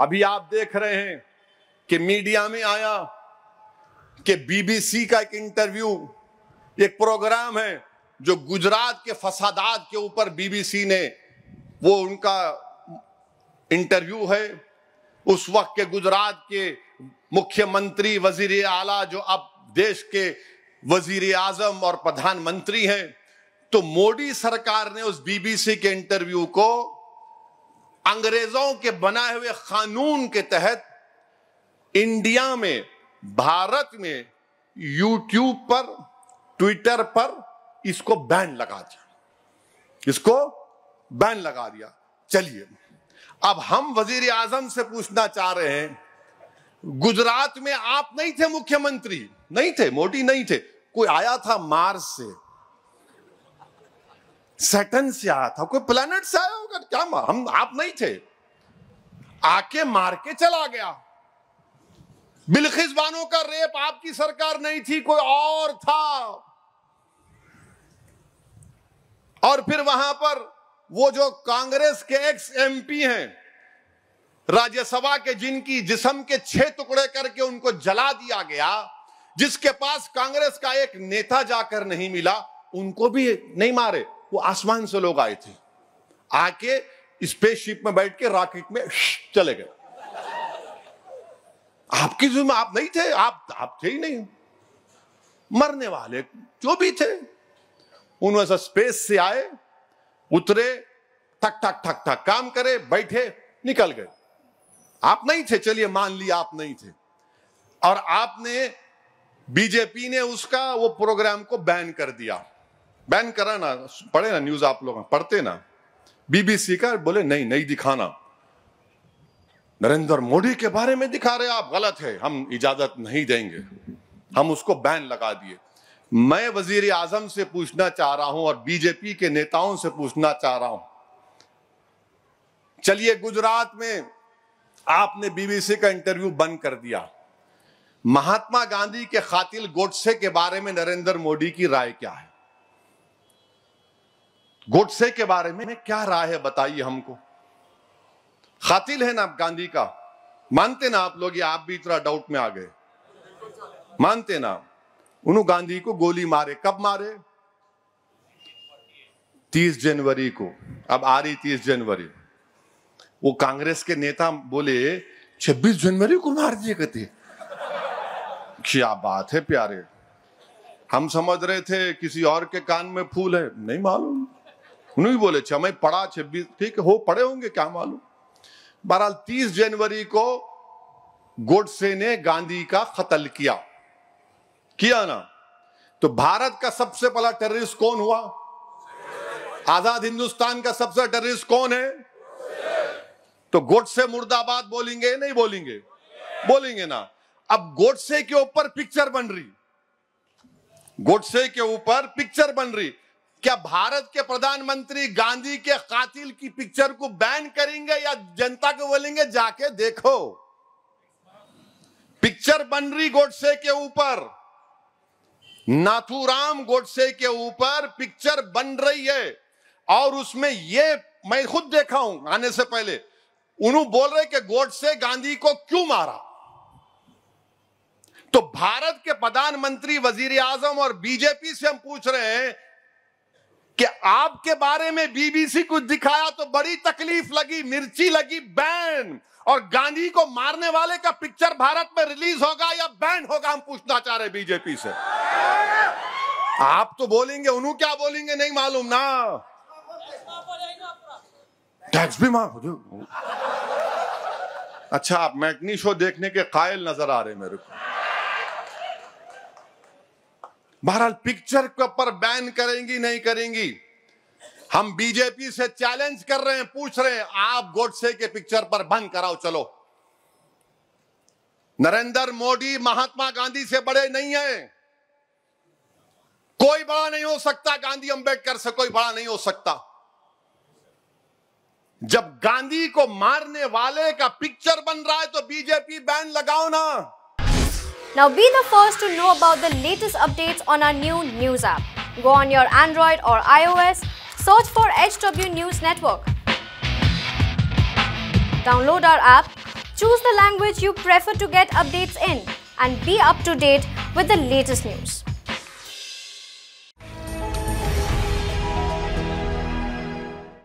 अभी आप देख रहे हैं कि मीडिया में आया कि बीबीसी का एक इंटरव्यू एक प्रोग्राम है जो गुजरात के फसादात के ऊपर बीबीसी ने वो उनका इंटरव्यू है उस वक्त के गुजरात के मुख्यमंत्री वजीर आला जो अब देश के वजीर आजम और प्रधानमंत्री हैं तो मोदी सरकार ने उस बीबीसी के इंटरव्यू को अंग्रेजों के बनाए हुए कानून के तहत इंडिया में भारत में यूट्यूब पर ट्विटर पर इसको बैन लगा दिया इसको बैन लगा दिया चलिए अब हम वजीर आजम से पूछना चाह रहे हैं गुजरात में आप नहीं थे मुख्यमंत्री नहीं थे मोटी नहीं थे कोई आया था मार्च से सेटन से आया था कोई प्लेनेट से आया होगा क्या हम आप नहीं थे आके मार के चला गया बिलखिजबानों बानो का रेप आपकी सरकार नहीं थी कोई और था और फिर वहां पर वो जो कांग्रेस के एक्स एमपी हैं राज्यसभा के जिनकी जिसम के छह टुकड़े करके उनको जला दिया गया जिसके पास कांग्रेस का एक नेता जाकर नहीं मिला उनको भी नहीं मारे वो आसमान से लोग आए थे आके स्पेसशिप में बैठ के रॉकेट में चले गए आपकी जुम्मे आप नहीं थे आप आप थे ही नहीं मरने वाले जो भी थे उनमें से स्पेस से आए उतरे ठक ठक ठक ठक काम करे बैठे निकल गए आप नहीं थे चलिए मान लिया आप नहीं थे और आपने बीजेपी ने उसका वो प्रोग्राम को बैन कर दिया बैन करा ना पढ़े ना न्यूज आप लोग पढ़ते ना बीबीसी का बोले नहीं नहीं दिखाना नरेंद्र मोदी के बारे में दिखा रहे आप गलत है हम इजाजत नहीं देंगे हम उसको बैन लगा दिए मैं वजीर आजम से पूछना चाह रहा हूं और बीजेपी के नेताओं से पूछना चाह रहा हूं चलिए गुजरात में आपने बीबीसी का इंटरव्यू बंद कर दिया महात्मा गांधी के खातिल गोडसे के बारे में नरेंद्र मोदी की राय क्या है गोडसे के बारे में क्या राय है बताइए हमको खातिल है ना आप गांधी का मानते ना आप लोग आप भी इतना डाउट में आ गए मानते ना उन्होंने गांधी को गोली मारे कब मारे तीस जनवरी को अब आ रही तीस जनवरी वो कांग्रेस के नेता बोले छब्बीस जनवरी को मार दिए कहते क्या बात है प्यारे हम समझ रहे थे किसी और के कान में फूल है नहीं मालूम नहीं बोले छह अच्छा, मैं पढ़ा छब्बीस ठीक हो पढ़े होंगे क्या मालूम बहरहाल तीस जनवरी को गोडसे ने गांधी का कत्ल किया किया ना तो भारत का सबसे पहला टेररिस्ट कौन हुआ आजाद हिंदुस्तान का सबसे टेररिस्ट कौन है तो गोडसे मुर्दाबाद बोलेंगे नहीं बोलेंगे बोलेंगे ना अब गोडसे के ऊपर पिक्चर बन रही गोडसे के ऊपर पिक्चर बन रही क्या भारत के प्रधानमंत्री गांधी के कातिल की पिक्चर को बैन करेंगे या जनता को बोलेंगे जाके देखो पिक्चर बन रही गोडसे के ऊपर नाथूराम गोडसे के ऊपर पिक्चर बन रही है और उसमें ये मैं खुद देखा हूं आने से पहले उन्हों बोल रहे कि गोडसे गांधी को क्यों मारा तो भारत के प्रधानमंत्री वजीर आजम और बीजेपी से हम पूछ रहे हैं कि आपके बारे में बीबीसी कुछ दिखाया तो बड़ी तकलीफ लगी मिर्ची लगी बैन और गांधी को मारने वाले का पिक्चर भारत में रिलीज होगा या बैन होगा हम पूछना चाह रहे बीजेपी से आप तो बोलेंगे उन्हों क्या बोलेंगे नहीं मालूम ना टैक्स भी माफ अच्छा आप मैटनी शो देखने के कायल नजर आ रहे मेरे को महाराज पिक्चर के ऊपर बैन करेंगी नहीं करेंगी हम बीजेपी से चैलेंज कर रहे हैं पूछ रहे हैं आप गोडसे के पिक्चर पर बंद कराओ चलो नरेंद्र मोदी महात्मा गांधी से बड़े नहीं है कोई बड़ा नहीं हो सकता गांधी अंबेडकर से कोई बड़ा नहीं हो सकता जब गांधी को मारने वाले का पिक्चर बन रहा है तो बीजेपी बैन लगाओ ना Now be the first to know about the latest updates on our new news app. Go on your Android or iOS, search for HW News Network. Download our app, choose the language you prefer to get updates in and be up to date with the latest news.